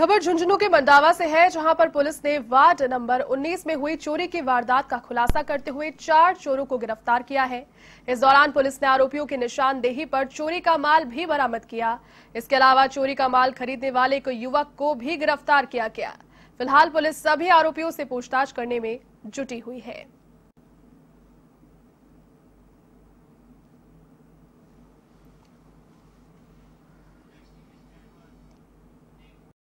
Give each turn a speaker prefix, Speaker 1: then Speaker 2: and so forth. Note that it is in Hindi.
Speaker 1: खबर झुंझुनू के मंडावा से है जहां पर पुलिस ने वार्ड नंबर 19 में हुई चोरी की वारदात का खुलासा करते हुए चार चोरों को गिरफ्तार किया है इस दौरान पुलिस ने आरोपियों की निशानदेही पर चोरी का माल भी बरामद किया इसके अलावा चोरी का माल खरीदने वाले एक युवक को भी गिरफ्तार किया गया फिलहाल पुलिस सभी आरोपियों से पूछताछ करने में जुटी हुई है